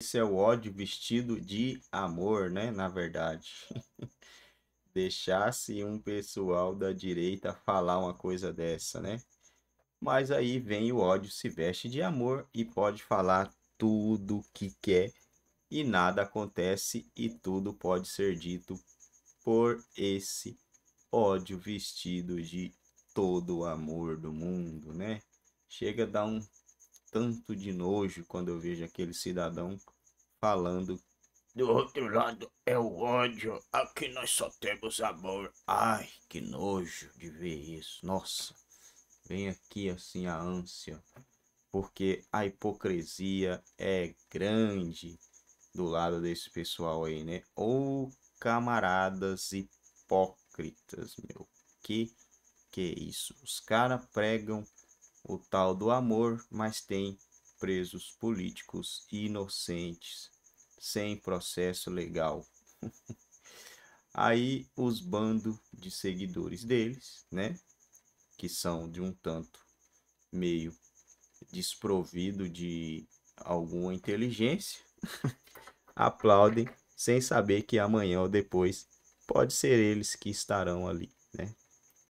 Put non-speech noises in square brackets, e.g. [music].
Isso é o ódio vestido de amor, né? Na verdade. [laughs] Deixasse um pessoal da direita falar uma coisa dessa, né? Mas aí vem o ódio, se veste de amor e pode falar tudo que quer e nada acontece e tudo pode ser dito por esse ódio vestido de todo o amor do mundo, né? Chega a dar um tanto de nojo quando eu vejo aquele cidadão falando. Do outro lado é o ódio, aqui nós só temos amor. Ai, que nojo de ver isso. Nossa, vem aqui assim a ânsia, porque a hipocrisia é grande do lado desse pessoal aí, né? Ou camaradas hipócritas, meu. Que que é isso? Os caras pregam o tal do amor, mas tem presos políticos inocentes, sem processo legal. [laughs] Aí os bandos de seguidores deles, né, que são de um tanto meio desprovido de alguma inteligência, [laughs] aplaudem sem saber que amanhã ou depois pode ser eles que estarão ali, né?